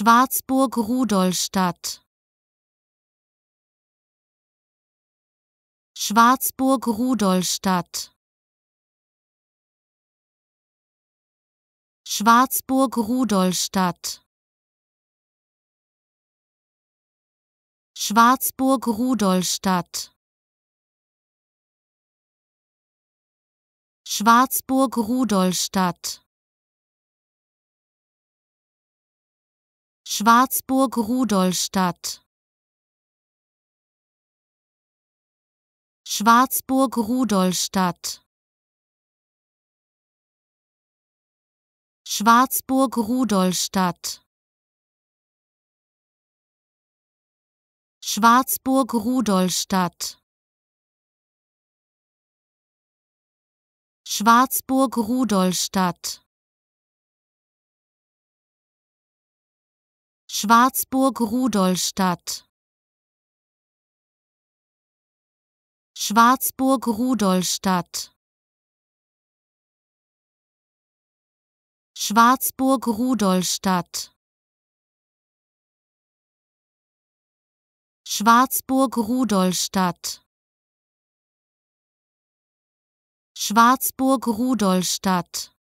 Schwarzburg-Rudolstadt Schwarzburg-Rudolstadt Schwarzburg-Rudolstadt Schwarzburg-Rudolstadt Schwarzburg-Rudolstadt Schwarzburg-Rudolstadt Schwarzburg-Rudolstadt Schwarzburg-Rudolstadt Schwarzburg-Rudolstadt Schwarzburg-Rudolstadt Schwarzburg-Rudolstadt Schwarzburg-Rudolstadt Schwarzburg-Rudolstadt Schwarzburg-Rudolstadt Schwarzburg-Rudolstadt